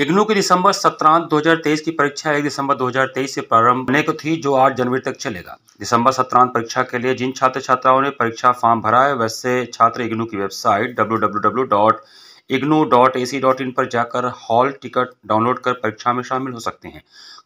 इग्नू की दिसंबर सत्रांत 2023 की परीक्षा 1 दिसंबर 2023 से प्रारंभ होने को थी जो 8 जनवरी तक चलेगा दिसंबर सत्रांत परीक्षा के लिए जिन छात्र छात्राओं ने परीक्षा फॉर्म भरा है वैसे छात्र इग्नू की वेबसाइट www.ignu.ac.in पर जाकर हॉल टिकट डाउनलोड कर परीक्षा में शामिल हो सकते हैं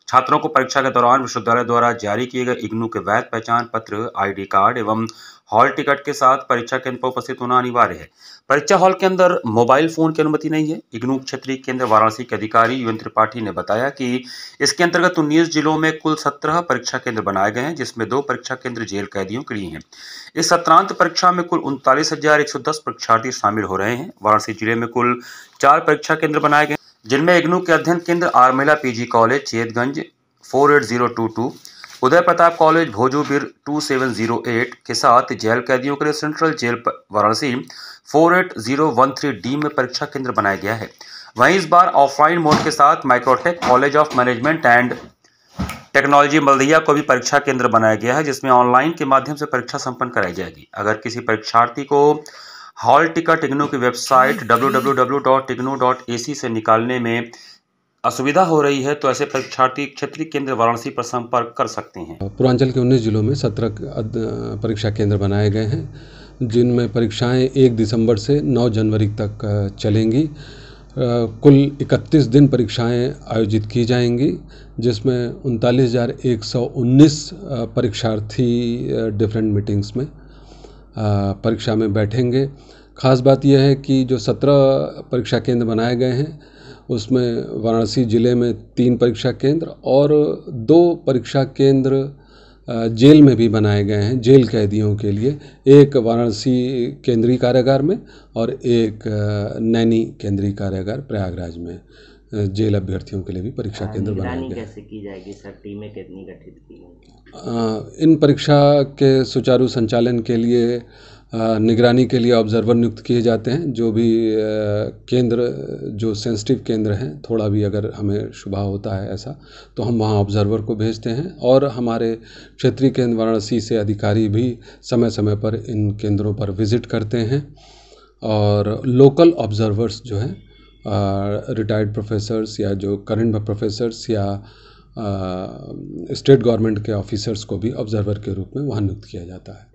छात्रों को परीक्षा के दौरान विश्वविद्यालय द्वारा जारी किए गए इग्नू के वैध पहचान पत्र आईडी कार्ड एवं हॉल टिकट के साथ परीक्षा केंद्र पर उपस्थित होना अनिवार्य है परीक्षा हॉल के अंदर मोबाइल फोन की अनुमति नहीं है इग्नू क्षेत्रीय केंद्र वाराणसी के अधिकारी युवन त्रिपाठी ने बताया कि इसके अंतर्गत उन्नीस जिलों में कुल सत्रह परीक्षा केंद्र बनाए गए हैं जिसमें दो परीक्षा केंद्र जेल कैदियों के लिए हैं इस सत्रांत परीक्षा में कुल उनतालीस परीक्षार्थी शामिल हो रहे हैं वाराणसी जिले में कुल चार परीक्षा केंद्र बनाए गए जिनमें इग्नू के अध्ययन केंद्र आरमेला PG college Chetganj four eight zero two two Uday Pratap college Bhoju Bir two seven zero eight के साथ जेल कैदियों के लिए central jail Varanasi four eight zero one three D में परीक्षा केंद्र बनाया गया है वहीं इस बार ऑफलाइन मोड के साथ Microtek college of management and technology Maldahiya को भी परीक्षा केंद्र बनाया गया है जिसमें ऑनलाइन के माध्यम से परीक्षा संपन्न कराई जाएगी अगर किसी परीक्षार्थी को हॉल टिकट इग्नू की वेबसाइट डब्ल्यू से निकालने में असुविधा हो रही है तो ऐसे परीक्षार्थी क्षेत्रीय केंद्र वाराणसी पर संपर्क कर सकते हैं पूर्वांचल के उन्नीस जिलों में सत्रह परीक्षा केंद्र बनाए गए हैं जिनमें परीक्षाएं एक दिसंबर से नौ जनवरी तक चलेंगी कुल 31 दिन परीक्षाएं आयोजित की जाएंगी जिसमें उनतालीस परीक्षार्थी डिफरेंट मीटिंग्स में परीक्षा में बैठेंगे ख़ास बात यह है कि जो सत्रह परीक्षा केंद्र बनाए गए हैं उसमें वाराणसी ज़िले में तीन परीक्षा केंद्र और दो परीक्षा केंद्र जेल में भी बनाए गए हैं जेल कैदियों के लिए एक वाराणसी केंद्रीय कारागार में और एक नैनी केंद्रीय कारागार प्रयागराज में जेल अभ्यर्थियों के लिए भी परीक्षा हाँ, केंद्र बनाए गए कैसे की जाएगी सर टीमें कितनी गठित की इन परीक्षा के सुचारू संचालन के लिए निगरानी के लिए ऑब्ज़र्वर नियुक्त किए जाते हैं जो भी केंद्र जो सेंसिटिव केंद्र हैं थोड़ा भी अगर हमें शुभ होता है ऐसा तो हम वहाँ ऑब्ज़र्वर को भेजते हैं और हमारे क्षेत्रीय केंद्र वाराणसी से अधिकारी भी समय समय पर इन केंद्रों पर विज़िट करते हैं और लोकल ऑब्ज़र्वर्स जो हैं रिटायर्ड प्रोफेसर्स या जो करंट प्रोफेसर्स या स्टेट गवर्नमेंट के ऑफिसर्स को भी ऑब्ज़र्वर के रूप में वहाँ नियुक्त किया जाता है